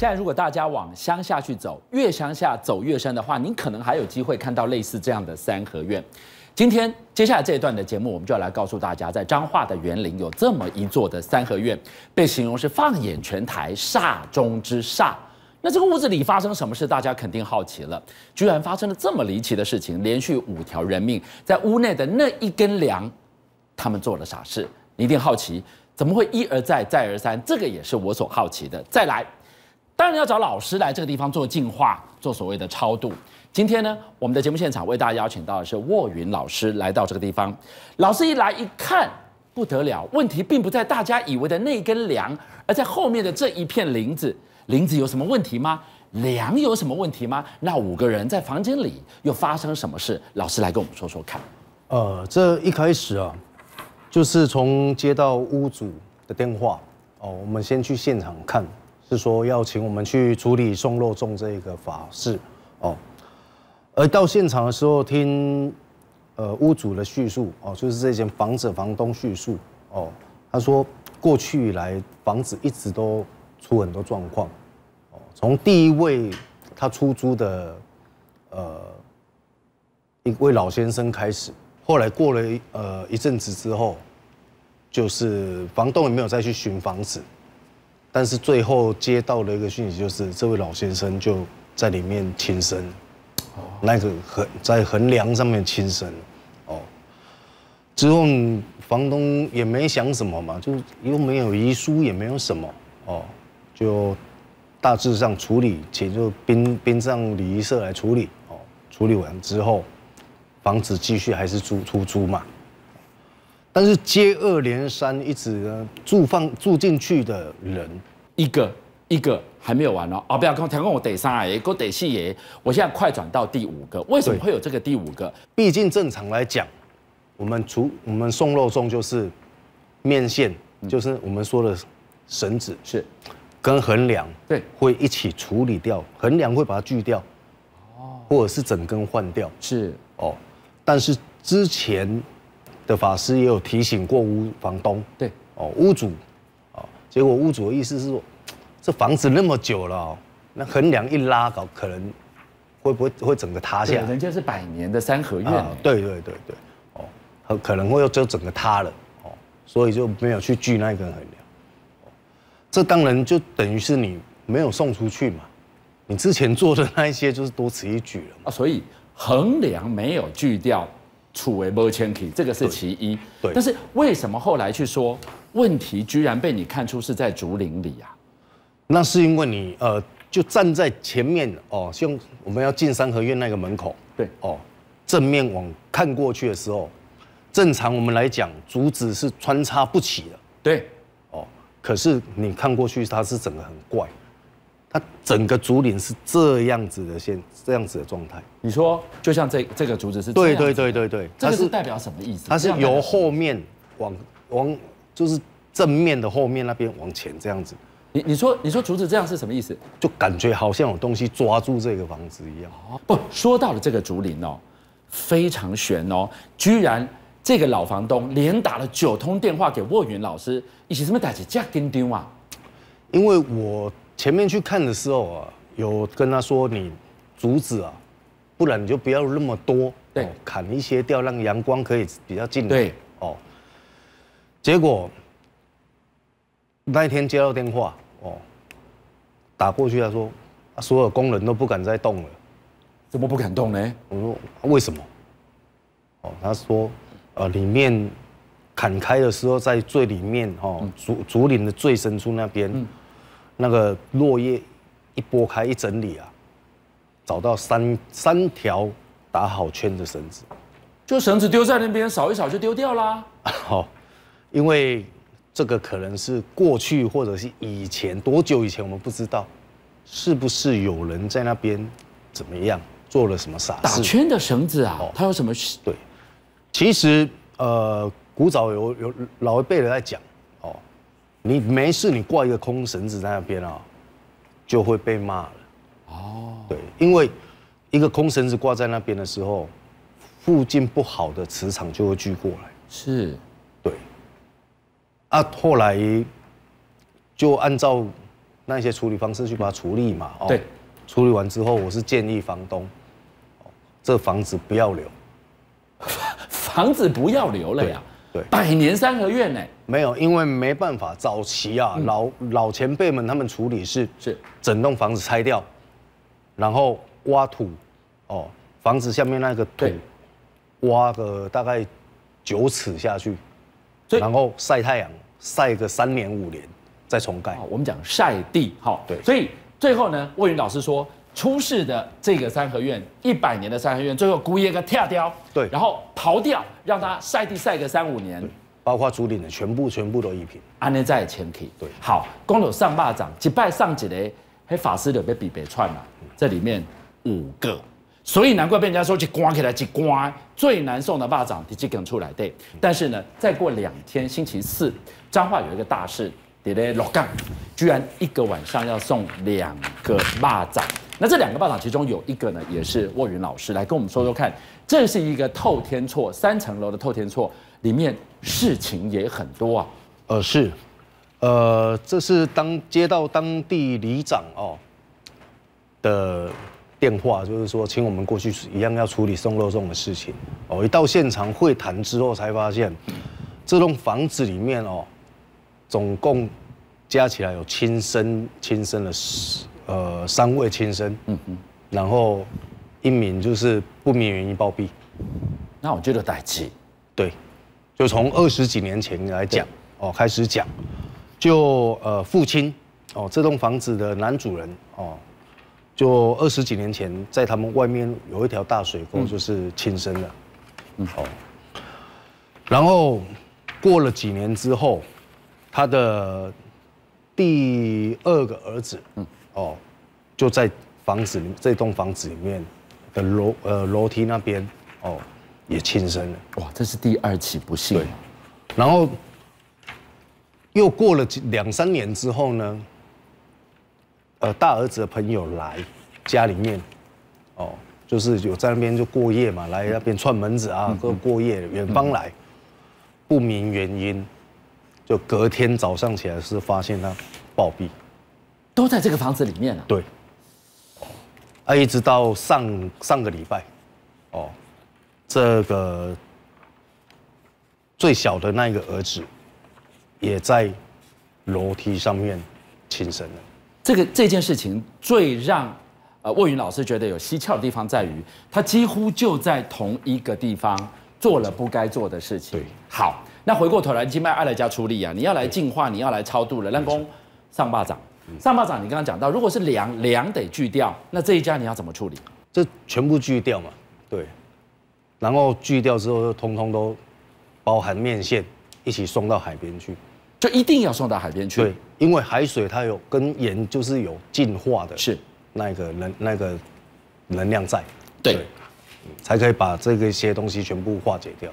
现在，如果大家往乡下去走，越乡下走越深的话，您可能还有机会看到类似这样的三合院。今天接下来这一段的节目，我们就要来告诉大家，在彰化的园林有这么一座的三合院，被形容是放眼全台煞中之煞。那这个屋子里发生什么事，大家肯定好奇了。居然发生了这么离奇的事情，连续五条人命在屋内的那一根梁，他们做了啥事？一定好奇，怎么会一而再再而三？这个也是我所好奇的。再来。当然要找老师来这个地方做净化，做所谓的超度。今天呢，我们的节目现场为大家邀请到的是卧云老师来到这个地方。老师一来一看，不得了，问题并不在大家以为的那根梁，而在后面的这一片林子。林子有什么问题吗？梁有什么问题吗？那五个人在房间里又发生什么事？老师来跟我们说说看。呃，这一开始啊，就是从接到屋主的电话哦，我们先去现场看。是说要请我们去处理送肉粽这个法事哦，而到现场的时候，听呃屋主的叙述哦，就是这间房子房东叙述哦，他说过去以来房子一直都出很多状况哦，从第一位他出租的呃一位老先生开始，后来过了呃一阵子之后，就是房东也没有再去寻房子。但是最后接到的一个讯息就是，这位老先生就在里面轻生，哦，那个横在横梁上面轻生，哦，之后房东也没想什么嘛，就又没有遗书也没有什么，哦，就大致上处理，请就殡殡葬礼仪社来处理，哦，处理完之后，房子继续还是租出租嘛。但是接二连三一直住放住进去的人，一个一个还没有完哦！哦，不要跟我调羹，我得上来，我得细爷，我现在快转到第五个，为什么会有这个第五个？毕竟正常来讲，我们除我们送肉粽就是面线，就是我们说的绳子是跟横梁对会一起处理掉，横梁会把它锯掉哦，或者是整根换掉是哦，但是之前。的法师也有提醒过屋房东，对哦，屋主，哦，结果屋主的意思是说，这房子那么久了，那横梁一拉搞，可能会不会会整个塌下？来？人家是百年的三合院。啊，对对对对，哦，很可能会要就整个塌了，哦，所以就没有去锯那根横梁，这当然就等于是你没有送出去嘛，你之前做的那一些就是多此一举了，嘛，所以横梁没有锯掉。处为 b e r c h a n i 这个是其一。对，但是为什么后来去说问题，居然被你看出是在竹林里啊？那是因为你呃，就站在前面哦，像我们要进三合院那个门口，对哦，正面往看过去的时候，正常我们来讲，竹子是穿插不起的。对哦，可是你看过去，它是整个很怪。它整个竹林是这样子的，先这样子的状态。你说，就像这这个竹子是？对对对对对，这个是代表什么意思？它是由后面往往就是正面的后面那边往前这样子。你你说你说竹子这样是什么意思？就感觉好像有东西抓住这个房子一样。不说到了这个竹林哦，非常悬哦，居然这个老房东连打了九通电话给沃云老师，以前什么打起加跟丢啊？因为我。前面去看的时候啊，有跟他说你竹子啊，不然你就不要那么多，砍一些掉，让阳光可以比较进来。对，哦，结果那一天接到电话，哦，打过去他说，所有工人都不敢再动了，怎么不敢动呢？我说为什么？哦，他说，呃，里面砍开的时候，在最里面哦，竹竹林的最深处那边。那个落叶一拨开一整理啊，找到三三条打好圈的绳子，就绳子丢在那边扫一扫就丢掉啦。好，因为这个可能是过去或者是以前多久以前我们不知道，是不是有人在那边怎么样做了什么傻事？打圈的绳子啊，它有什么？对，其实呃，古早有有老一辈人在讲。你没事，你挂一个空绳子在那边啊，就会被骂了。哦，对，因为一个空绳子挂在那边的时候，附近不好的磁场就会聚过来。是，对。啊，后来就按照那些处理方式去把它处理嘛。哦，对。处理完之后，我是建议房东，这房子不要留，房子不要留了呀。对，百年三合院呢？没有，因为没办法，早期啊，老老前辈们他们处理是是整栋房子拆掉，然后挖土，哦，房子下面那个土挖个大概九尺下去，然后晒太阳晒个三年五年再重盖。我们讲晒地哈，对，所以最后呢，魏云老师说。出事的这个三合院，一百年的三合院，最后姑爷个跳掉，对，然后逃掉，让他晒地晒个三五年，包括竹林的全部全部都一平，安尼再迁去，对，好，光有上霸掌，只拜上几个，嘿法师就被比别串了，这里面五个，所以难怪被人家说去刮起来去刮，最难送的霸掌得只根出来，对，但是呢，再过两天星期四，彰化有一个大事，得来落岗，居然一个晚上要送两个霸掌。那这两个报道，其中有一个呢，也是沃云老师来跟我们说说看，这是一个透天错，三层楼的透天错，里面事情也很多啊。呃是，呃这是当接到当地里长哦的电话，就是说请我们过去一样要处理送肉粽的事情。哦，一到现场会谈之后才发现，这栋房子里面哦，总共加起来有亲生亲生的。呃，三位亲生，嗯嗯，然后一名就是不明原因暴毙，那我觉得代志，对，就从二十几年前来讲，哦，开始讲，就呃父亲，哦，这栋房子的男主人，哦，就二十几年前，在他们外面有一条大水沟，就是亲生的，嗯好，然后过了几年之后，他的第二个儿子，嗯。哦，就在房子里这栋房子里面的楼呃楼梯那边哦，也轻生了。哇，这是第二起不幸。对，然后又过了两三年之后呢，呃大儿子的朋友来家里面，哦，就是有在那边就过夜嘛，来那边串门子啊，过过夜，远方来，不明原因，就隔天早上起来是发现他暴毙。都在这个房子里面了。对，啊，一直到上上个礼拜，哦，这个最小的那一个儿子，也在楼梯上面轻生了。这个这件事情最让呃魏云老师觉得有蹊跷的地方在于，他几乎就在同一个地方做了不该做的事情。对。好，那回过头来，今麦爱来家出力啊，你要来净化，你要来超度了，让公上巴掌。上报长，你刚刚讲到，如果是粮粮得锯掉，那这一家你要怎么处理？这全部锯掉嘛？对，然后锯掉之后，就通通都包含面线，一起送到海边去，就一定要送到海边去。对，因为海水它有跟盐就是有进化的，是那个能那个能量在，对，才可以把这个一些东西全部化解掉。